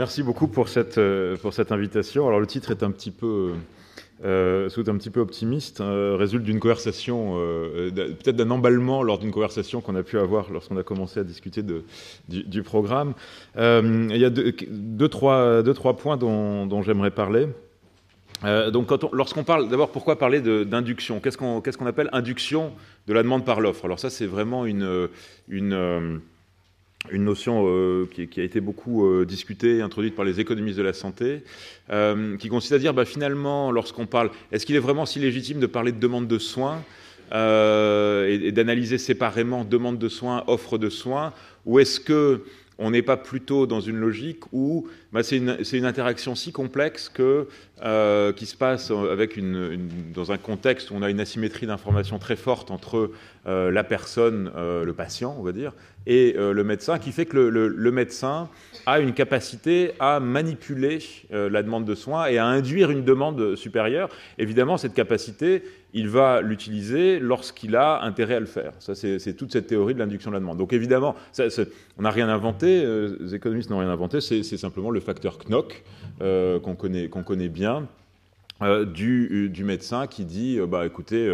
merci beaucoup pour cette, euh, pour cette invitation. Alors le titre est un petit peu... Euh, un petit peu optimiste, euh, résulte d'une conversation, euh, peut-être d'un emballement lors d'une conversation qu'on a pu avoir lorsqu'on a commencé à discuter de, du, programme. il y a deux, trois, deux, trois points dont, j'aimerais parler. donc, lorsqu'on parle, d'abord, pourquoi parler d'induction Qu'est-ce qu'on qu'est-ce qu'on appelle induction de la demande par l'offre Alors ça, c'est vraiment une, une une notion euh, qui, a été beaucoup euh, discutée et introduite par les économistes de la santé, euh, qui consiste à dire bah, finalement, lorsqu'on parle, est-ce qu'il est vraiment si légitime de parler de demande de soins et, et d'analyser séparément demande de soins, offre de soins, ou est-ce que on n'est pas plutôt dans une logique où bah, c'est une, interaction si complexe que, euh, qui se passe euh, avec une, dans un contexte où on a une asymétrie d'information très forte entre euh, la personne, le patient, on va dire, et le médecin, qui fait que le, médecin a une capacité à manipuler la demande de soins et à induire une demande supérieure. Évidemment, cette capacité, il va l'utiliser lorsqu'il a intérêt à le faire. Ça, c'est toute cette théorie de l'induction de la demande. Donc évidemment, on n'a rien inventé, les économistes n'ont rien inventé, c'est simplement le facteur knock euh, qu'on connaît, bien. Euh, euh, du, médecin qui dit bah écoutez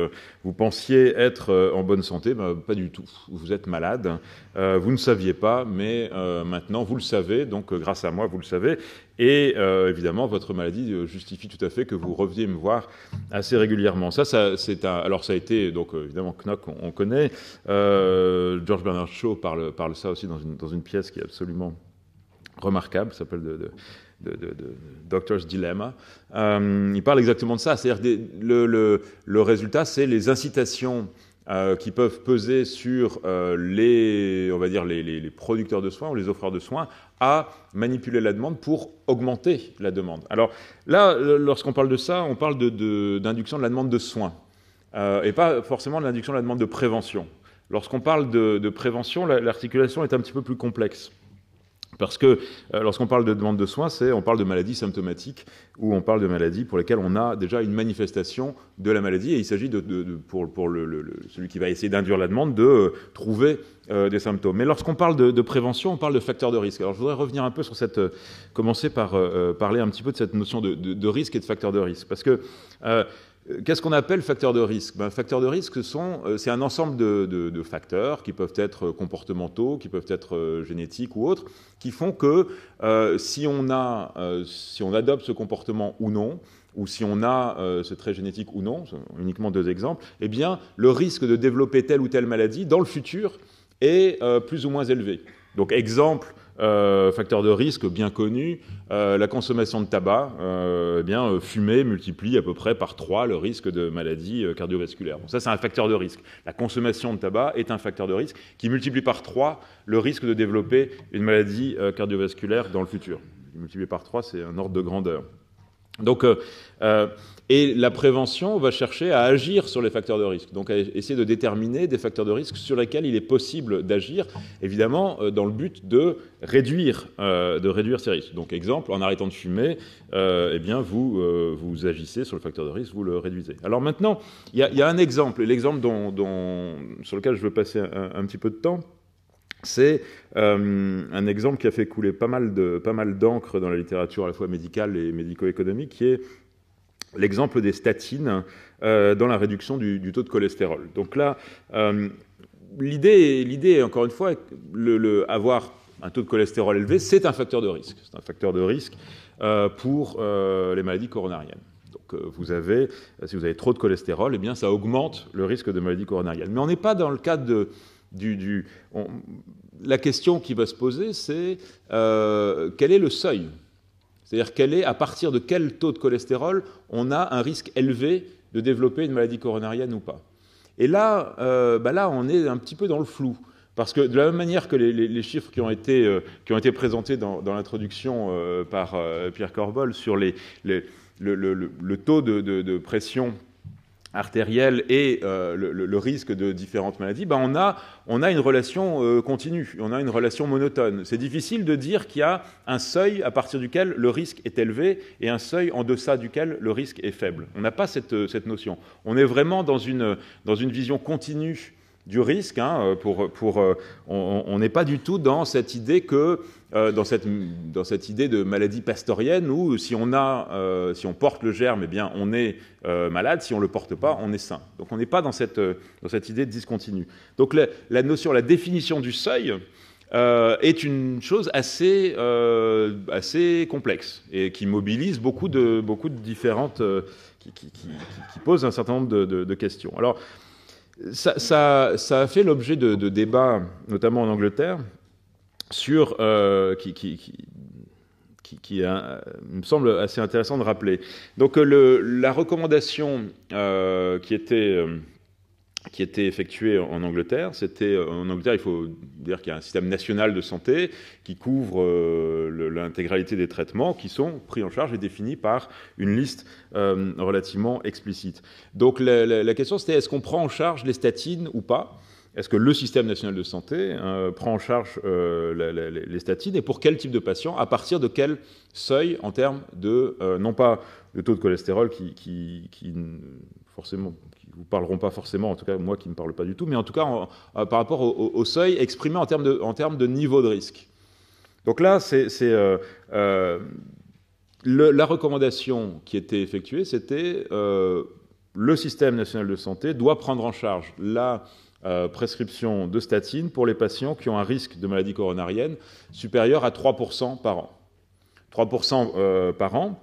vous pensiez être en bonne santé bah, pas du tout vous êtes malade vous ne saviez pas mais maintenant vous le savez donc grâce à moi vous le savez et évidemment votre maladie justifie tout à fait que vous reveniez me voir assez régulièrement ça, c'est alors ça a été donc évidemment Knock on, connaît George Bernard Shaw parle ça aussi dans une pièce qui est absolument remarquable, s'appelle de, Doctor's Dilemma. Euh, il parle exactement de ça. C'est-à-dire le, le, résultat, c'est les incitations euh, qui peuvent peser sur euh, les, on va dire les, les, producteurs de soins ou les offreurs de soins à manipuler la demande pour augmenter la demande. Alors là, lorsqu'on parle de ça, on parle d'induction de, la demande de soins et pas forcément de l'induction de la demande de prévention. Lorsqu'on parle de, prévention, l'articulation est un petit peu plus complexe. Parce que euh, lorsqu'on parle de demande de soins, c'est on parle de maladies symptomatiques ou on parle de maladies pour lesquelles on a déjà une manifestation de la maladie et il s'agit de, pour, celui qui va essayer d'induire la demande de euh, trouver euh, des symptômes. Mais lorsqu'on parle de, prévention, on parle de facteurs de risque. Alors je voudrais revenir un peu sur cette, commencer par parler un petit peu de cette notion de, risque et de facteurs de risque, parce que euh, qu'est-ce qu'on appelle facteur de risque ben, Facteur de risque, euh, c'est un ensemble de, facteurs qui peuvent être euh, comportementaux, qui peuvent être génétiques ou autres, qui font que si, on adopte ce comportement ou non, ou si on a ce trait génétique ou non, uniquement deux exemples, eh bien, le risque de développer telle ou telle maladie dans le futur est plus ou moins élevé. Donc, exemple, euh, facteur de risque bien connu, euh, la consommation de tabac, euh, eh bien, fumer multiplie à peu près par 3 le risque de maladie cardiovasculaire. ça, c'est un facteur de risque. La consommation de tabac est un facteur de risque qui multiplie par 3 le risque de développer une maladie cardiovasculaire dans le futur. Multiplié par 3, c'est un ordre de grandeur. Donc, et la prévention va chercher à agir sur les facteurs de risque, donc à essayer de déterminer des facteurs de risque sur lesquels il est possible d'agir, évidemment euh, dans le but de réduire, euh, de réduire ces risques. Donc exemple, en arrêtant de fumer, euh, eh bien vous, agissez sur le facteur de risque, vous le réduisez. Alors maintenant, il y, a un exemple, et l'exemple dont, sur lequel je veux passer un, petit peu de temps, c'est un exemple qui a fait couler pas mal pas mal d'encre dans la littérature à la fois médicale et médico-économique, qui est l'exemple des statines euh, dans la réduction du, taux de cholestérol. Donc là, euh, l'idée, encore une fois, avoir un taux de cholestérol élevé, c'est un facteur de risque. C'est un facteur de risque euh, pour les maladies coronariennes. Donc vous avez, si vous avez trop de cholestérol, eh bien ça augmente le risque de maladies coronarienne. Mais on n'est pas dans le cadre de, du... la question qui va se poser, c'est quel est le seuil c'est-à-dire est, à partir de quel taux de cholestérol on a un risque élevé de développer une maladie coronarienne ou pas. Et là, euh, bah là, on est un petit peu dans le flou. Parce que de la même manière que les, chiffres euh, qui ont été, présentés dans, l'introduction euh, par Pierre Corbol sur le, taux de pression artérielle et euh, le, risque de différentes maladies, ben, on, a, une relation euh, continue, on a une relation monotone. C'est difficile de dire qu'il y a un seuil à partir duquel le risque est élevé et un seuil en deçà duquel le risque est faible. On n'a pas cette, euh, notion. On est vraiment dans une vision continue du risque. Hein, euh, euh, on n'est pas du tout euh, dans cette idée de maladie pastorienne où si on, porte le germe, eh on est malade, si on le porte pas, on est sain. Donc on n'est pas dans cette, idée de discontinue. Donc la, notion, la définition du seuil est une chose assez, complexe et qui mobilise beaucoup de, différentes... Qui, pose un certain nombre de, de questions. Alors, ça, ça, a fait l'objet de, débats, notamment en Angleterre, sur euh, qui, qui, me semble assez intéressant de rappeler. Donc euh, le, la recommandation euh, qui était qui était effectué en Angleterre. C'était euh, en Angleterre, il faut dire qu'il y a un système national de santé qui couvre euh, l'intégralité des traitements qui sont pris en charge et définis par une liste euh, relativement explicite. Donc la, question c'était est-ce qu'on prend en charge les statines ou pas Est-ce que le système national de santé prend en charge les statines et pour quel type de patient À partir de quel seuil en termes de non pas le taux de cholestérol qui, qui, qui forcément vous parlerons pas forcément, en tout cas moi qui ne parle pas du tout, mais en tout cas euh, par rapport au, seuil exprimé en termes de, niveau de risque. Donc là, euh, euh, la recommandation qui était effectuée, c'était le système national de santé doit prendre en charge la prescription de statine pour les patients qui ont un risque de maladie coronarienne supérieur à 3% par an. 3% par an.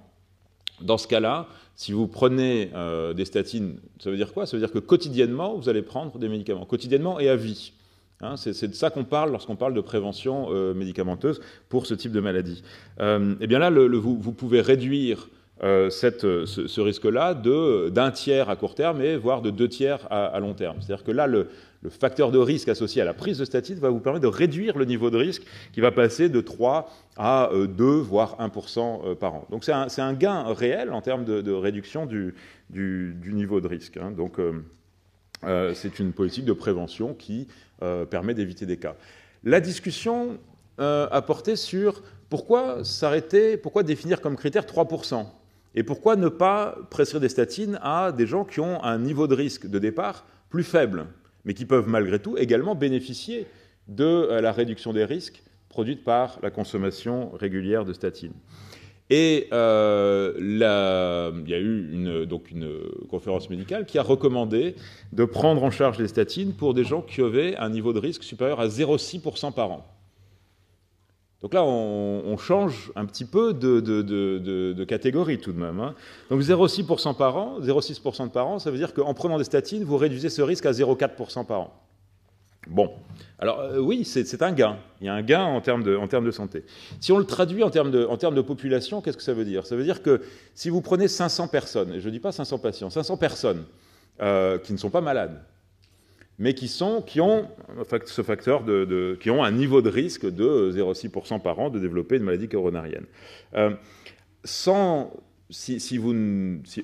Dans ce cas-là, si vous prenez euh, des statines, ça veut dire quoi Ça veut dire que quotidiennement, vous allez prendre des médicaments, quotidiennement et à vie. Hein, c'est de ça qu'on parle lorsqu'on parle de prévention euh, médicamenteuse pour ce type de maladie. Euh, eh bien là, vous, pouvez réduire ce, risque-là d'un tiers à court terme et voire de deux tiers à, à long terme. C'est-à-dire que là, le, le facteur de risque associé à la prise de statine va vous permettre de réduire le niveau de risque qui va passer de 3 à 2, euh, voire 1% euh, par an. Donc c'est un, gain réel en termes de, réduction du, niveau de risque. Hein. Donc euh, c'est une politique de prévention qui permet d'éviter des cas. La discussion a porté sur pourquoi s'arrêter, pourquoi définir comme critère 3% et pourquoi ne pas prescrire des statines à des gens qui ont un niveau de risque de départ plus faible mais qui peuvent malgré tout également bénéficier de euh, la réduction des risques produite par la consommation régulière de statines. Et euh, il y a eu une, donc une conférence médicale qui a recommandé de prendre en charge les statines pour des gens qui avaient un niveau de risque supérieur à 0,6% par an. Donc là, on, change un petit peu de, catégorie tout de même. Hein. Donc 0,6% par an, 0,6% par an, ça veut dire qu'en prenant des statines, vous réduisez ce risque à 0,4% par an. Bon, alors euh, oui, c'est un gain. Il y a un gain en termes de, santé. Si on le traduit en termes de, population, qu'est-ce que ça veut dire Ça veut dire que si vous prenez 500 personnes, et je ne dis pas 500 patients, 500 personnes euh, qui ne sont pas malades, mais qui, sont, qui ont ce facteur qui ont un niveau de risque de 0,6% par an de développer une maladie coronarienne. Euh, sans, si,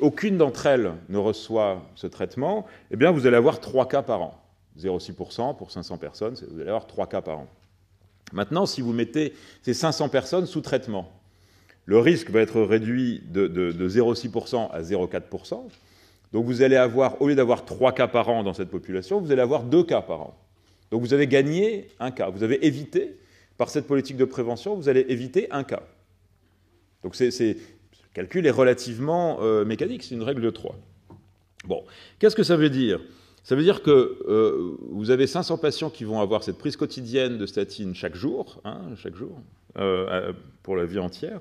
aucune d'entre elles ne reçoit ce traitement, eh bien vous allez avoir 3 cas par an. 0,6% pour 500 personnes, vous allez avoir 3 cas par an. Maintenant, si vous mettez ces 500 personnes sous traitement, le risque va être réduit de 0,6% à 0,4%. Donc vous allez avoir, au lieu d'avoir trois cas par an dans cette population, vous allez avoir deux cas par an. Donc vous avez gagné un cas. Vous avez évité, par cette politique de prévention, vous allez éviter un cas. Donc c'est, calcul est relativement euh, mécanique, c'est une règle de 3. Bon, qu'est-ce que ça veut dire Ça veut dire que euh, vous avez 500 patients qui vont avoir cette prise quotidienne de statine chaque jour, hein, chaque jour, euh, pour la vie entière.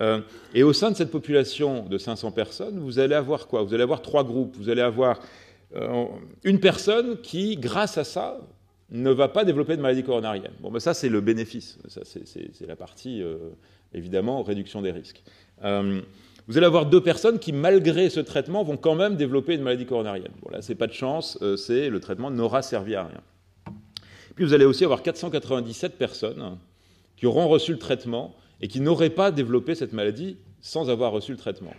Euh, et au sein de cette population de 500 personnes, vous allez avoir quoi Vous allez avoir trois groupes. Vous allez avoir euh, une personne qui, grâce à ça, ne va pas développer de maladie coronarienne. Bon, ben ça, c'est le bénéfice. Ça, c'est la partie, euh, évidemment, réduction des risques. vous allez avoir deux personnes qui, malgré ce traitement, vont quand même développer une maladie coronarienne. Bon, là, c'est pas de chance. c'est le traitement n'aura servi à rien. Puis vous allez aussi avoir 497 personnes qui auront reçu le traitement et qui n'auraient pas développé cette maladie sans avoir reçu le traitement.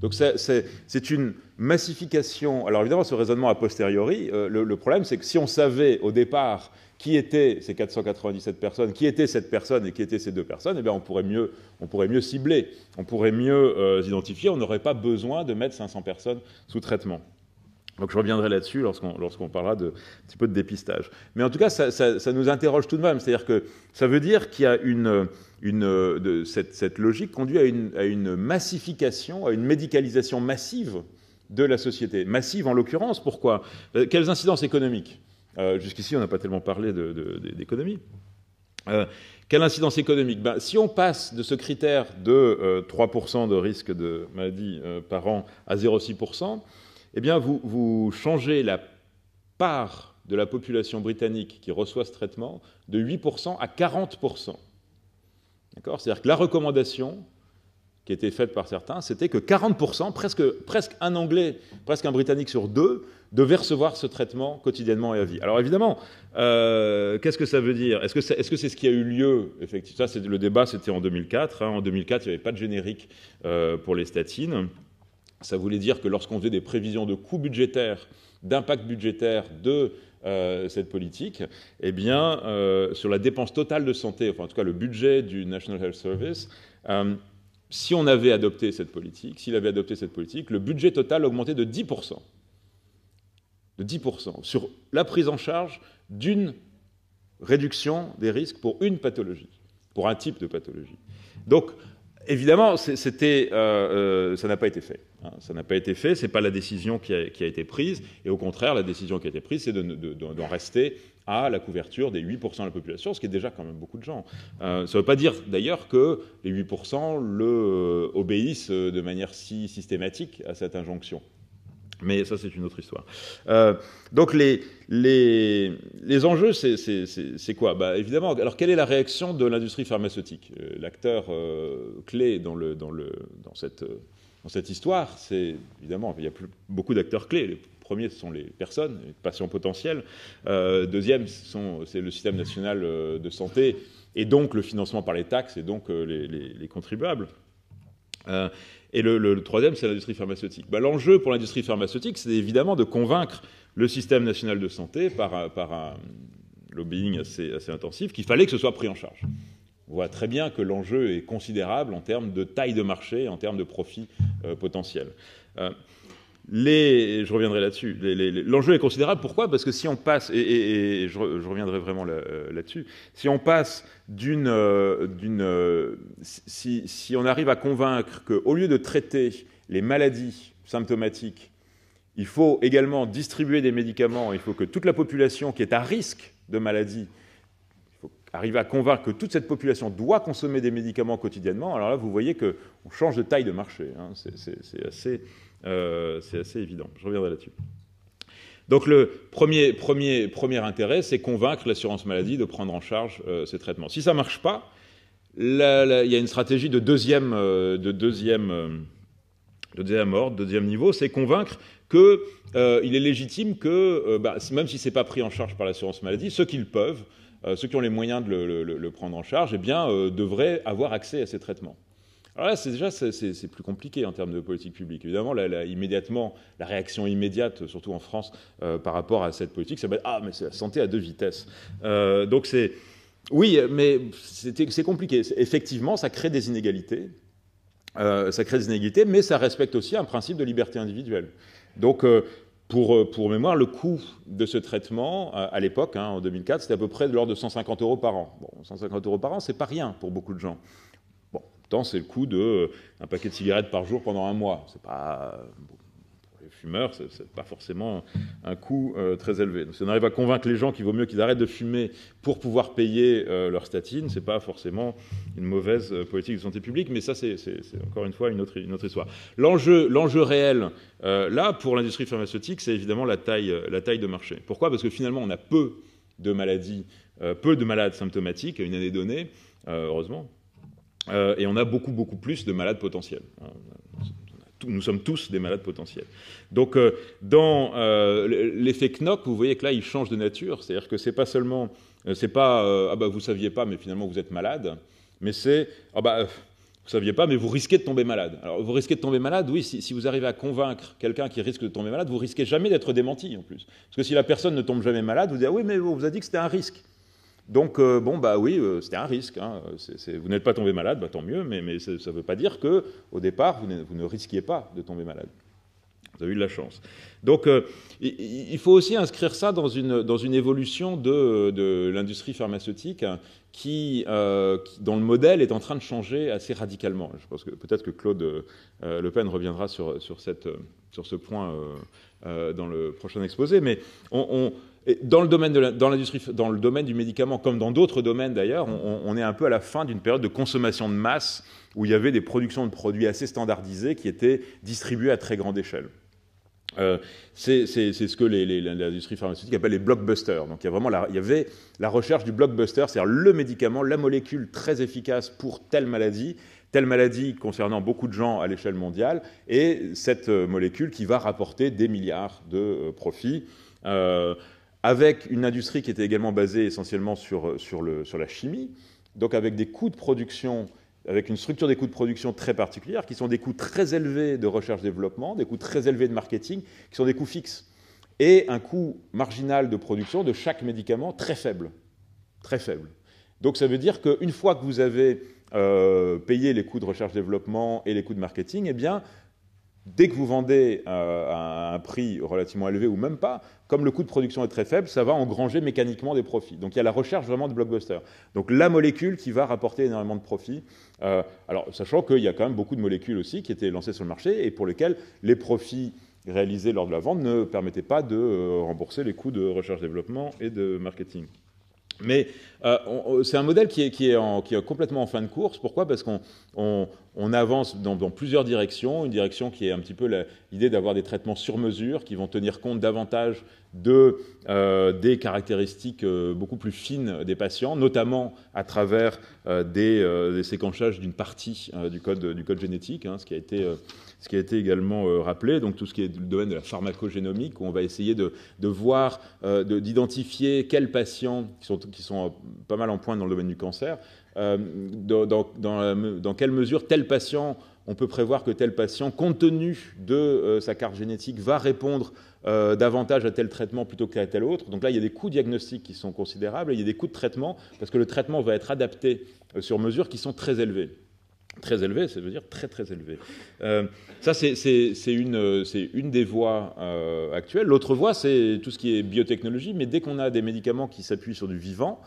Donc c'est une massification. Alors évidemment, ce raisonnement a posteriori, euh, le, problème c'est que si on savait au départ qui étaient ces 497 personnes, qui étaient cette personne et qui étaient ces deux personnes, eh bien on pourrait mieux, cibler, on pourrait mieux euh, identifier, on n'aurait pas besoin de mettre 500 personnes sous traitement. Donc je reviendrai là-dessus lorsqu'on parlera de, un petit peu de dépistage. Mais en tout cas, ça, nous interroge tout de même. C'est-à-dire que ça veut dire qu'il y a cette, cette, logique conduit à une, massification, à une médicalisation massive de la société. Massive en l'occurrence, pourquoi euh, Quelles incidences économiques euh, Jusqu'ici, on n'a pas tellement parlé d'économie. Euh, quelle incidence économique ben, Si on passe de ce critère de 3% euh, de risque de maladie par an à 0,6%, eh bien vous, changez la part de la population britannique qui reçoit ce traitement de 8% à 40%. D'accord C'est-à-dire que la recommandation qui était faite par certains, c'était que 40%, presque, presque un Anglais, presque un Britannique sur deux, devait recevoir ce traitement quotidiennement et à vie. Alors évidemment, euh, qu'est-ce que ça veut dire Est-ce que c'est est -ce, ce qui a eu lieu Effectivement, ça, le débat, c'était en 2004. Hein. En 2004, il n'y avait pas de générique euh, pour les statines. Ça voulait dire que lorsqu'on faisait des prévisions de coûts budgétaires, d'impact budgétaire de euh, cette politique, eh bien, euh, sur la dépense totale de santé, enfin en tout cas le budget du National Health Service, euh, si on avait adopté cette politique, s'il avait adopté cette politique, le budget total augmentait de 10%. De 10% sur la prise en charge d'une réduction des risques pour une pathologie, pour un type de pathologie. Donc, évidemment, c'était, ça n'a pas été fait. Hein, ça n'a pas été fait, ce n'est pas la décision qui a, été prise, et au contraire, la décision qui a été prise, c'est d'en rester à la couverture des 8% de la population, ce qui est déjà quand même beaucoup de gens. Euh, ça ne veut pas dire d'ailleurs que les 8% le, euh, obéissent euh, de manière si systématique à cette injonction. Mais ça, c'est une autre histoire. donc, les, les, les enjeux, c'est quoi bah, Évidemment, alors quelle est la réaction de l'industrie pharmaceutique L'acteur clé dans, le, dans, le, dans cette dans cette histoire, c'est évidemment, il y a beaucoup d'acteurs clés. Les premiers, ce sont les personnes, les patients potentiels. Euh, deuxième, c'est le système national euh, de santé et donc le financement par les taxes et donc euh, les, contribuables. et le, troisième, c'est l'industrie pharmaceutique. Bah, l'enjeu pour l'industrie pharmaceutique, c'est évidemment de convaincre le système national de santé par, par un lobbying assez, assez intensif qu'il fallait que ce soit pris en charge. On voit très bien que l'enjeu est considérable en termes de taille de marché, en termes de profit euh, potentiel. Euh, je reviendrai là-dessus. L'enjeu est considérable. Pourquoi Parce que si on passe, et, je, reviendrai vraiment euh, là-dessus, si on passe d'une, si, si, on arrive à convaincre qu'au lieu de traiter les maladies symptomatiques, il faut également distribuer des médicaments. Il faut que toute la population qui est à risque de maladie arriver à convaincre que toute cette population doit consommer des médicaments quotidiennement, alors là, vous voyez qu'on change de taille de marché. Hein. C'est assez, euh, assez, évident. Je reviendrai là-dessus. Donc le premier, premier, premier intérêt, c'est convaincre l'assurance maladie de prendre en charge euh, ces traitements. Si ça ne marche pas, il y a une stratégie de deuxième, euh, de deuxième, de deuxième deuxième niveau, c'est convaincre qu'il est légitime que, bah, même si ce n'est pas pris en charge par l'assurance maladie, ceux qui le peuvent, euh, ceux qui ont les moyens de le, prendre en charge, eh bien, euh, devraient avoir accès à ces traitements. Alors là, c'est déjà c'est plus compliqué en termes de politique publique. Évidemment, immédiatement, la réaction immédiate, surtout en France, euh, par rapport à cette politique, ça ah, mais c'est la santé à deux vitesses. donc c'est oui, mais c'est compliqué. Effectivement, ça crée des inégalités. ça crée des inégalités, mais ça respecte aussi un principe de liberté individuelle. Donc, euh, pour, mémoire, le coût de ce traitement, euh, à l'époque, hein, en 2004, c'était à peu près de l'ordre de 150 euros par an. Bon, 150 euros par an, c'est pas rien pour beaucoup de gens. Bon, tant c'est le coût d'un euh, paquet de cigarettes par jour pendant un mois. C'est pas c'est ce pas forcément un coût euh, très élevé. Donc, si on arrive à convaincre les gens qu'il vaut mieux qu'ils arrêtent de fumer pour pouvoir payer euh, leur statine, c'est pas forcément une mauvaise euh, politique de santé publique, mais ça, c'est encore une fois une autre, une autre histoire. L'enjeu réel, là, pour l'industrie pharmaceutique, c'est évidemment la taille, la taille de marché. Pourquoi Parce que finalement, on a peu de maladies, peu de malades symptomatiques à une année donnée, heureusement, et on a beaucoup, beaucoup plus de malades potentiels hein, nous sommes tous des malades potentiels. Donc, euh, dans euh, l'effet Knock, vous voyez que là, il change de nature. C'est-à-dire que c'est pas seulement, euh, c'est pas ah bah vous saviez pas, mais finalement vous êtes malade. Mais c'est ah bah vous saviez pas, mais vous risquez de tomber malade. Alors, vous risquez de tomber malade, oui, si, si vous arrivez à convaincre quelqu'un qui risque de tomber malade, vous risquez jamais d'être démenti en plus. Parce que si la personne ne tombe jamais malade, vous dites ah oui, mais on vous a dit que c'était un risque. Donc, euh, bon, bah oui, euh, c'était un risque. Hein. vous n'êtes pas tombé malade, bah, tant mieux, mais, ça ne veut pas dire que, au départ, vous ne, risquiez pas de tomber malade. Vous avez eu de la chance. Donc, euh, il, faut aussi inscrire ça dans une, évolution de, l'industrie pharmaceutique hein, qui, dans le modèle est en train de changer assez radicalement. Je pense que peut-être que Claude Le Pen reviendra sur, ce point dans le prochain exposé, mais on dans, le domaine de le domaine du médicament, comme dans d'autres domaines d'ailleurs, on, est un peu à la fin d'une période de consommation de masse où il y avait des productions de produits assez standardisés qui étaient distribués à très grande échelle. Euh, c'est ce que l'industrie pharmaceutique appelle les blockbusters. Donc il y, avait la recherche du blockbuster, c'est-à-dire le médicament, la molécule très efficace pour telle maladie, telle maladie concernant beaucoup de gens à l'échelle mondiale, et cette euh, molécule qui va rapporter des milliards de euh, profits avec une industrie qui était également basée essentiellement euh, sur, la chimie, donc avec des coûts de production, avec une structure des coûts de production très particulière, qui sont des coûts très élevés de recherche-développement, des coûts très élevés de marketing, qui sont des coûts fixes, et un coût marginal de production de chaque médicament très faible. Très faible. Donc ça veut dire qu'une fois que vous avez euh, payé les coûts de recherche-développement et les coûts de marketing, eh bien, dès que vous vendez euh, à un prix relativement élevé ou même pas, comme le coût de production est très faible, ça va engranger mécaniquement des profits. Donc il y a la recherche vraiment de blockbuster. Donc la molécule qui va rapporter énormément de profits. Euh, alors sachant qu'il y a quand même beaucoup de molécules aussi qui étaient lancées sur le marché et pour lesquelles les profits réalisés lors de la vente ne permettaient pas de euh, rembourser les coûts de recherche-développement et de marketing. Mais euh, c'est un modèle qui est, complètement en fin de course. Pourquoi Parce qu'on avance dans, plusieurs directions. Une direction qui est un petit peu l'idée d'avoir des traitements sur mesure qui vont tenir compte davantage euh, des caractéristiques euh, beaucoup plus fines des patients, notamment à travers des, séquenchages séquençages d'une partie du code, génétique, hein, ce qui a été ce qui a été également euh, rappelé, donc tout ce qui est le domaine de la pharmacogénomique, où on va essayer de, voir, euh, d'identifier quels patients, qui sont, euh, pas mal en point dans le domaine du cancer, dans, quelle mesure tel patient, on peut prévoir que tel patient, compte tenu de sa carte génétique, va répondre davantage à tel traitement plutôt qu'à tel autre. Donc là, il y a des coûts diagnostiques qui sont considérables, il y a des coûts de traitement, parce que le traitement va être adapté sur mesure, qui sont très élevés. Très élevé, ça veut dire très très élevé. Euh, ça, c'est une, des voies euh, actuelles. L'autre voie, c'est tout ce qui est biotechnologie, mais dès qu'on a des médicaments qui s'appuient sur du vivant,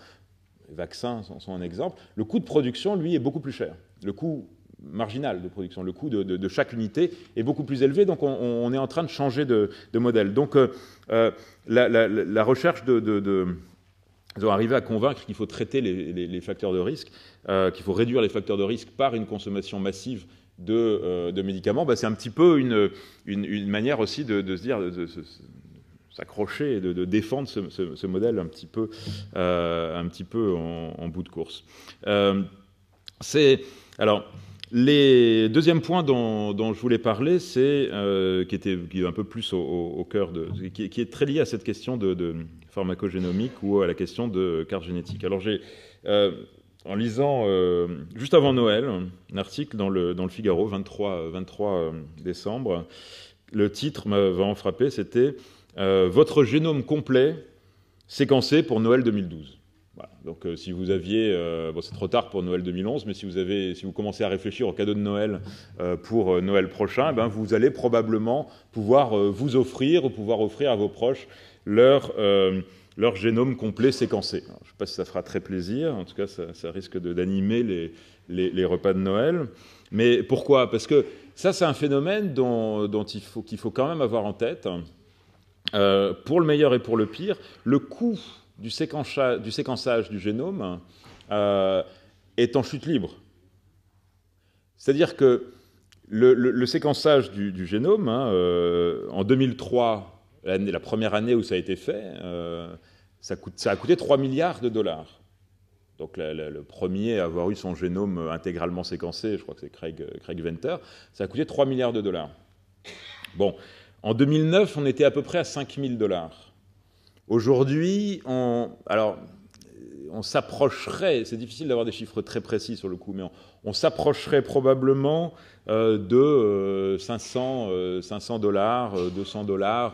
les vaccins sont, un exemple, le coût de production, lui, est beaucoup plus cher. Le coût marginal de production, le coût de, chaque unité est beaucoup plus élevé, donc on, est en train de changer de, modèle. Donc euh, la, recherche de ils ont arrivé à convaincre qu'il faut traiter les, facteurs de risque, euh, qu'il faut réduire les facteurs de risque par une consommation massive de, euh, médicaments. Bah, c'est un petit peu une, manière aussi de, se dire, de, s'accrocher et de, défendre ce, modèle un petit peu, euh, un petit peu en, en bout de course. c'est alors. Les deuxième point dont, je voulais parler, c'est euh, qui était est un peu plus au, cœur de, qui, est très lié à cette question de, pharmacogénomique ou à la question de carte génétique. Alors j'ai euh, en lisant euh, juste avant Noël un article dans le, Figaro 23 23 décembre, le titre m'a vraiment frappé, c'était votre génome complet séquencé pour Noël 2012. Donc euh, si vous aviez, euh, bon c'est trop tard pour Noël 2011, mais si vous, commencez à réfléchir au cadeau de Noël euh, pour Noël prochain, eh ben, vous allez probablement pouvoir vous offrir ou pouvoir offrir à vos proches leur, génome complet séquencé. je ne sais pas si ça fera très plaisir, en tout cas ça, risque d'animer les, repas de Noël. Mais pourquoi Parce que ça c'est un phénomène dont, dont il faut, qu'il faut quand même avoir en tête, pour le meilleur et pour le pire, le coût du, séquençage du génome euh, est en chute libre. C'est-à-dire que le, séquençage du, génome, hein, euh, en 2003, la première année où ça a été fait, euh, ça, a coûté 3 milliards de dollars. Donc le premier à avoir eu son génome intégralement séquencé, je crois que c'est Craig, Craig Venter, ça a coûté 3 milliards de dollars. Bon, en 2009, on était à peu près à 5 000 dollars. Aujourd'hui, on, alors, on s'approcherait, c'est difficile d'avoir des chiffres très précis sur le coup, mais on, s'approcherait probablement euh, de 500, euh, 500 euh, dollars, 200 dollars.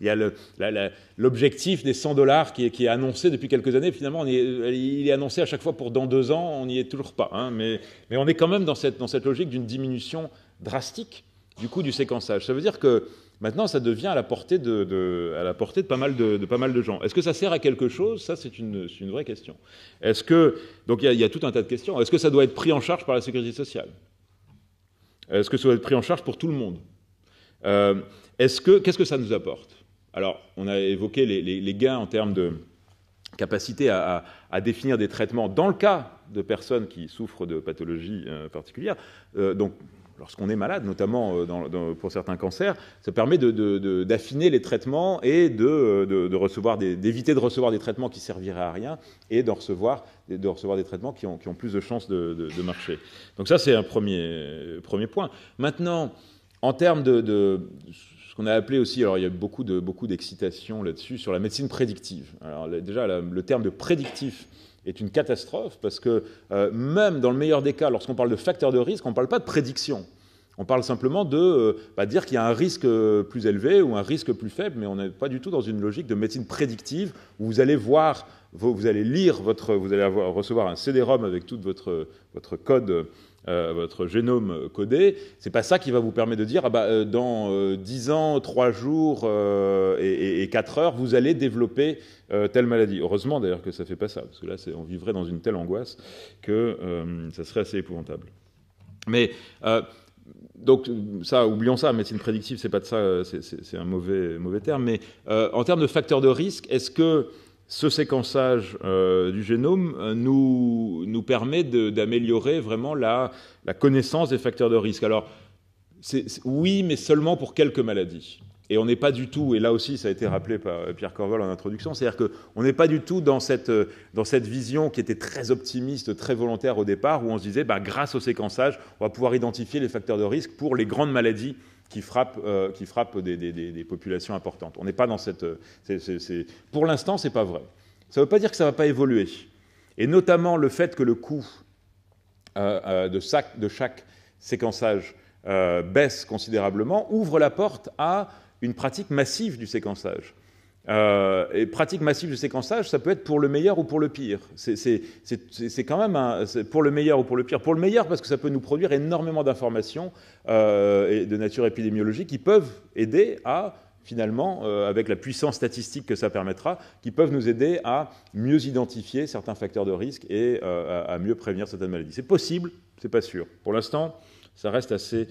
Il y a l'objectif des 100 dollars qui, qui, est annoncé depuis quelques années. Finalement, il est annoncé à chaque fois pour dans deux ans, on n'y est toujours pas. Hein. mais, mais, on est quand même dans cette, dans cette logique d'une diminution drastique du coût du séquençage. Ça veut dire que Maintenant, ça devient à la portée de, à la portée de, pas, mal de, pas mal de gens. Est-ce que ça sert à quelque chose Ça, c'est une, vraie question. Est-ce que, donc il y, a, tout un tas de questions. Est-ce que ça doit être pris en charge par la sécurité sociale Est-ce que ça doit être pris en charge pour tout le monde euh, Est-ce que, Qu'est-ce que ça nous apporte Alors, on a évoqué les, gains en termes de capacité à, définir des traitements dans le cas de personnes qui souffrent de pathologies euh, particulières. Euh, donc, lorsqu'on est malade, notamment euh, pour certains cancers, ça permet d'affiner les traitements et euh, d'éviter de recevoir des traitements qui serviraient à rien et d'en recevoir, de recevoir des traitements qui ont, plus de chances de, marcher. Donc ça, c'est un premier, point. Maintenant, en termes de ce qu'on a appelé aussi, alors il y a beaucoup d'excitation là-dessus sur la médecine prédictive. Alors déjà le terme de prédictif est une catastrophe parce que euh, même dans le meilleur des cas, lorsqu'on parle de facteurs de risque, on ne parle pas de prédiction. On parle simplement de pas euh, bah, dire qu'il y a un risque euh, plus élevé ou un risque plus faible, mais on n'est pas du tout dans une logique de médecine prédictive où vous allez voir, vous, allez lire votre, vous allez recevoir un CD-ROM avec tout votre, votre code euh, votre génome codé, c'est pas ça qui va vous permettre de dire ah bah, euh, dans 10 euh, ans, 3 jours et, et, 4 heures, vous allez développer telle maladie. Heureusement d'ailleurs que ça fait pas ça, parce que là on vivrait dans une telle angoisse que ça serait assez épouvantable. Mais donc ça, oublions ça, médecine prédictive, c'est pas de ça, c'est un mauvais, mauvais terme. Mais en termes de facteurs de risque, est-ce que ce séquençage euh, du génome euh, nous, permet d'améliorer vraiment la, connaissance des facteurs de risque. Alors, oui, mais seulement pour quelques maladies. Et on n'est pas du tout, et là aussi ça a été rappelé par euh, Pierre Corvol en introduction, c'est-à-dire qu'on n'est pas du tout dans cette, vision qui était très optimiste, très volontaire au départ, où on se disait, bah, grâce au séquençage, on va pouvoir identifier les facteurs de risque pour les grandes maladies qui frappe, euh, qui frappe des, populations importantes. On n'est pas dans cette. Euh, pour l'instant, n'est pas vrai. Ça ne veut pas dire que ça ne va pas évoluer. Et notamment le fait que le coût euh, de, de, chaque séquençage baisse considérablement ouvre la porte à une pratique massive du séquençage. Euh, et pratique massive de séquençage, ça peut être pour le meilleur ou pour le pire. C'est quand même pour le meilleur ou pour le pire. Pour le meilleur parce que ça peut nous produire énormément d'informations euh, de nature épidémiologique qui peuvent aider à finalement, euh, avec la puissance statistique que ça permettra, qui peuvent nous aider à mieux identifier certains facteurs de risque et à, mieux prévenir certaines maladies. C'est possible, c'est pas sûr. Pour l'instant, ça reste assez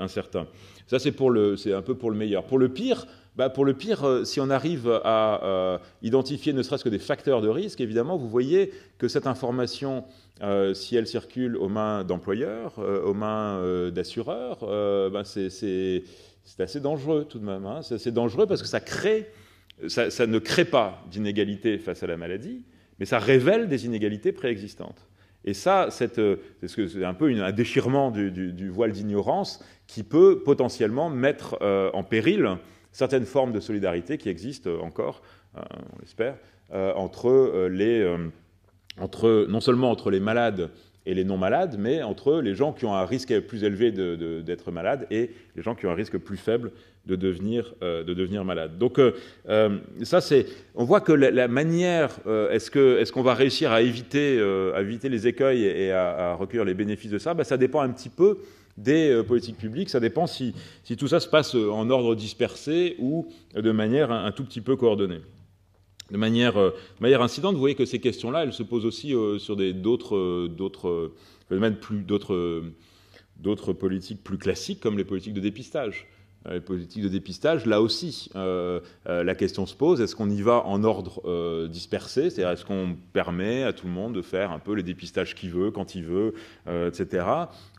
incertain. Ça, c'est un peu pour le meilleur. Pour le pire, bah, pour le pire, euh, si on arrive à euh, identifier ne serait-ce que des facteurs de risque, évidemment, vous voyez que cette information, euh, si elle circule aux mains d'employeurs, aux mains d'assureurs, bah, c'est assez dangereux tout de même. Hein. C'est dangereux parce que ça ne crée pas d'inégalité face à la maladie, mais ça révèle des inégalités préexistantes. Et ça, c'est un peu un déchirement du voile d'ignorance qui peut potentiellement mettre en péril certaines formes de solidarité qui existent euh, encore, euh, on l'espère, euh, entre, non seulement entre les malades et les non-malades, mais entre les gens qui ont un risque plus élevé d'être malades et les gens qui ont un risque plus faible de devenir, malades. Donc ça, on voit que la, manière, est-ce, qu'on va réussir à éviter, à éviter les écueils et, à, recueillir les bénéfices de ça ben, Ça dépend un petit peu des euh, politiques publiques. Ça dépend si, tout ça se passe euh, en ordre dispersé ou de manière un, tout petit peu coordonnée. Euh, de manière, incidente, vous voyez que ces questions-là, elles se posent aussi sur d'autres phénomènes d'autres politiques plus classiques comme les politiques de dépistage les euh, politiques de dépistage, là aussi, euh, euh, la question se pose, est-ce qu'on y va en ordre dispersé C'est-à-dire, est-ce qu'on permet à tout le monde de faire un peu les dépistages qu'il veut, quand il veut, etc.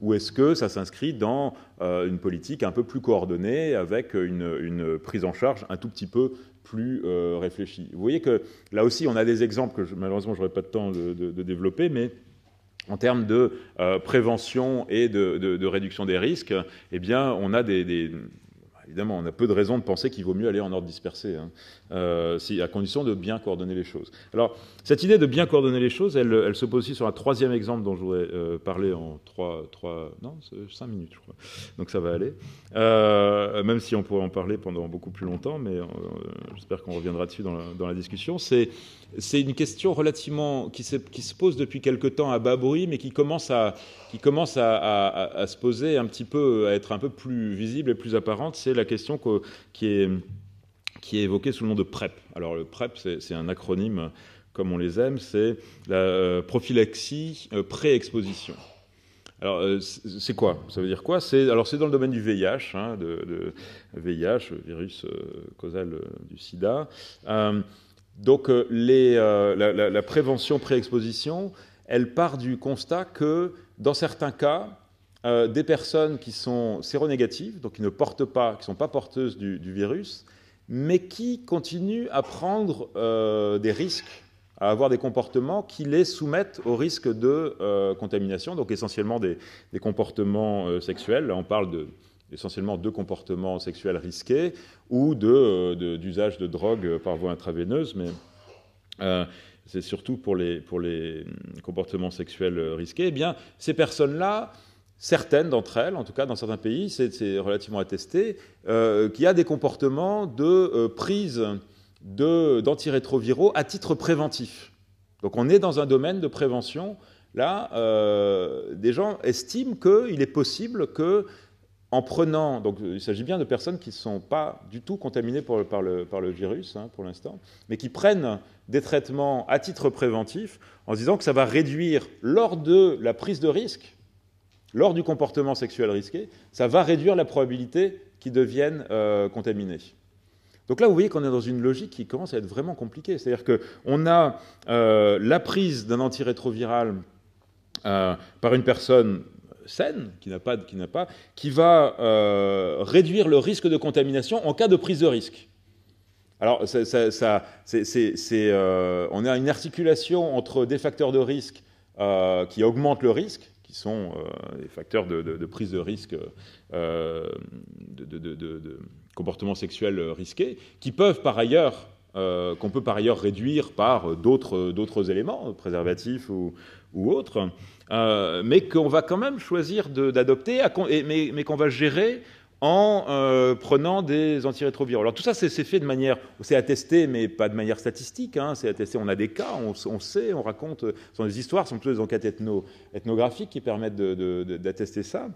Ou est-ce que ça s'inscrit dans une politique un peu plus coordonnée, avec une, prise en charge un tout petit peu plus réfléchie Vous voyez que là aussi, on a des exemples que malheureusement, je n'aurai pas de temps de, développer, mais en termes de prévention et de, réduction des risques, eh bien, on a des, Évidemment, on a peu de raisons de penser qu'il vaut mieux aller en ordre dispersé, hein, euh, à condition de bien coordonner les choses. Alors, cette idée de bien coordonner les choses, elle, elle se pose aussi sur un troisième exemple dont je voudrais euh, parler en trois, trois, non, cinq minutes, je crois. Donc ça va aller. Euh, même si on pourrait en parler pendant beaucoup plus longtemps, mais j'espère qu'on reviendra dessus dans la, discussion. C'est une question relativement qui se, qui se pose depuis quelque temps à bas bruit, mais qui commence à, qui commence à se poser un petit peu, à être un peu plus visible et plus apparente. C'est la question qui, est, qui est évoquée sous le nom de PrEP. Alors le PrEP, c'est un acronyme comme on les aime, c'est la euh, prophylaxie euh, pré-exposition. Alors, euh, c'est quoi Ça veut dire quoi Alors, c'est dans le domaine du VIH, hein, de, VIH, virus causal du sida. donc, les, la, prévention pré-exposition, elle part du constat que, dans certains cas, euh, des personnes qui sont séronégatives, donc qui ne portent pas, qui sont pas porteuses du, virus, mais qui continuent à prendre euh, des risques, à avoir des comportements qui les soumettent au risque de euh, contamination, donc essentiellement des, comportements sexuels. on parle essentiellement de comportements sexuels risqués ou d'usage de, drogues drogue par voie intraveineuse, mais c'est surtout pour les, pour les hum, comportements sexuels risqués, eh bien, ces personnes-là certaines d'entre elles, en tout cas dans certains pays, c'est relativement attesté, euh, qui a des comportements de euh, prise d'antirétroviraux à titre préventif. Donc on est dans un domaine de prévention. Là, euh, des gens estiment qu'il est possible que, en prenant, donc il s'agit bien de personnes qui ne sont pas du tout contaminées par, le, virus hein, pour l'instant, mais qui prennent des traitements à titre préventif en disant que ça va réduire, lors de la prise de risque, lors du comportement sexuel risqué, ça va réduire la probabilité qu'ils deviennent euh, contaminés. Donc là, vous voyez qu'on est dans une logique qui commence à être vraiment compliquée. C'est-à-dire qu'on a euh, la prise d'un antirétroviral euh, par une personne saine, qui n'a pas, qui n'a pas, qui va euh, réduire le risque de contamination en cas de prise de risque. Alors, on a une articulation entre des facteurs de risque qui augmentent le risque qui sont euh, des facteurs de, prise de risque euh, de, comportement sexuel risqué, qui peuvent par ailleurs euh, qu'on peut par ailleurs réduire par d'autres éléments, préservatifs ou, autres, mais qu'on va quand même choisir d'adopter, mais qu'on va gérer en euh, prenant des antirétroviraux. Alors tout ça, c'est fait de manière, c'est attesté, mais pas de manière statistique. Hein. c'est attesté, on a des cas, on, sait, on raconte, euh, ce sont des histoires, ce sont plutôt des enquêtes ethnographiques qui permettent d'attester ça.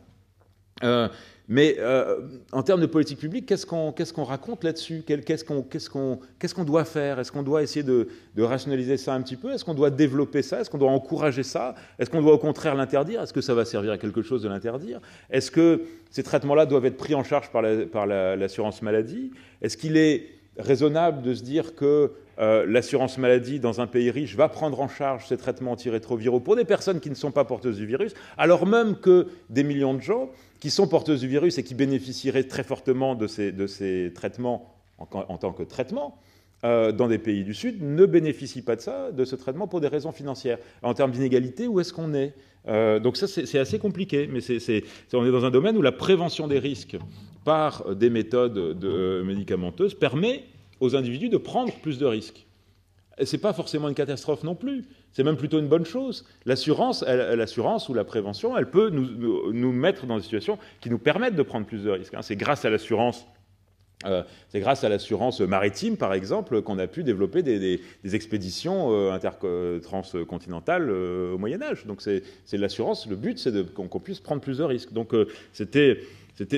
Euh, mais euh, en termes de politique publique, qu'est-ce qu'on raconte là-dessus Qu'est-ce qu'on doit faire Est-ce qu'on doit essayer de, rationaliser ça un petit peu Est-ce qu'on doit développer ça Est-ce qu'on doit encourager ça Est-ce qu'on doit au contraire l'interdire Est-ce que ça va servir à quelque chose de l'interdire Est-ce que ces traitements-là doivent être pris en charge par l'assurance maladie Est-ce qu'il est raisonnable de se dire que euh, l'assurance maladie dans un pays riche va prendre en charge ces traitements antirétroviraux pour des personnes qui ne sont pas porteuses du virus, alors même que des millions de gens qui sont porteuses du virus et qui bénéficieraient très fortement de ces, traitements en, tant que traitement, euh, dans des pays du Sud ne bénéficient pas de ça, de ce traitement, pour des raisons financières. En termes d'inégalité, où est-ce qu'on est, euh, Donc ça, c'est assez compliqué, mais on est dans un domaine où la prévention des risques par des méthodes médicamenteuses permet aux individus de prendre plus de risques. Ce n'est pas forcément une catastrophe non plus, c'est même plutôt une bonne chose. L'assurance, l'assurance ou la prévention, elle peut nous, mettre dans des situations qui nous permettent de prendre plus de risques. Hein. C'est grâce à l'assurance euh, c'est grâce à l'assurance maritime, par exemple, qu'on a pu développer des, expéditions euh, euh, transcontinentales au Moyen Âge. Donc c'est l'assurance, le but c'est qu'on puisse prendre plus de risques. Donc c'était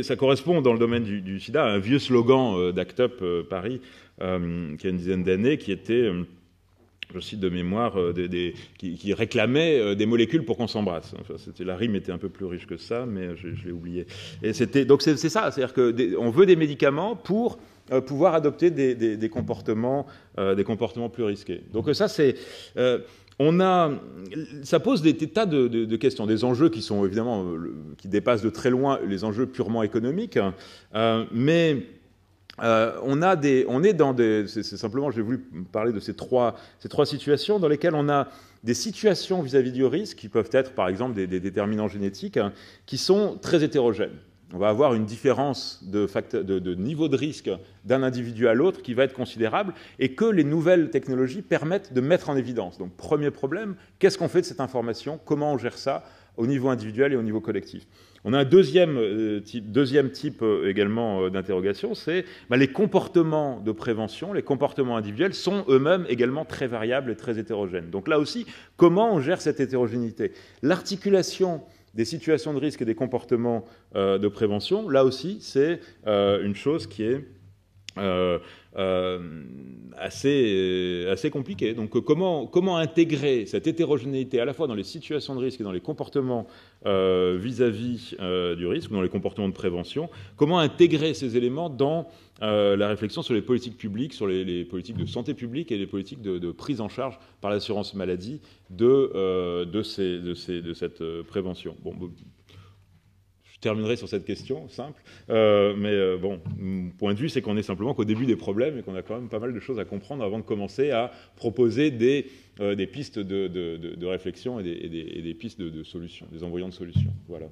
ça correspond dans le domaine du, sida à un vieux slogan euh, d'ACT UP euh, Paris, euh, qui a une dizaine d'années, qui était je cite de mémoire, qui, réclamait des molécules pour qu'on s'embrasse. Enfin, c'était la rime était un peu plus riche que ça, mais je, l'ai oublié. Et c'était donc c'est ça, c'est-à-dire qu'on veut des médicaments pour pouvoir adopter des, comportements, des comportements plus risqués. Donc ça c'est on a, ça pose des, tas de, questions, des enjeux qui sont évidemment euh, qui dépassent de très loin les enjeux purement économiques, hein. euh, mais euh, on, est dans des. C'est simplement, j'ai voulu parler de ces trois, situations dans lesquelles on a des situations vis-à-vis du risque qui peuvent être, par exemple, des, déterminants génétiques hein, qui sont très hétérogènes on va avoir une différence de, niveau de risque d'un individu à l'autre qui va être considérable et que les nouvelles technologies permettent de mettre en évidence. Donc premier problème, qu'est-ce qu'on fait de cette information Comment on gère ça au niveau individuel et au niveau collectif On a un deuxième euh, type, euh, également euh, d'interrogation, c'est bah, les comportements de prévention, les comportements individuels sont eux-mêmes également très variables et très hétérogènes. Donc là aussi, comment on gère cette hétérogénéité L'articulation des situations de risque et des comportements euh, de prévention, là aussi, c'est euh, une chose qui est euh, euh, assez, euh, assez compliqué. Donc comment, comment intégrer cette hétérogénéité à la fois dans les situations de risque et dans les comportements vis-à-vis du risque, dans les comportements de prévention, comment intégrer ces éléments dans la réflexion sur les politiques publiques, sur les, politiques de santé publique et les politiques de, prise en charge par l'assurance maladie de, de, ces, de, ces, de cette prévention. Bon, je terminerai sur cette question simple, euh, mais euh, bon, mon point de vue, c'est qu'on est simplement qu'au début des problèmes et qu'on a quand même pas mal de choses à comprendre avant de commencer à proposer des, euh, des pistes de, réflexion et des, et des pistes de, solutions, des envoyants de solutions. Voilà.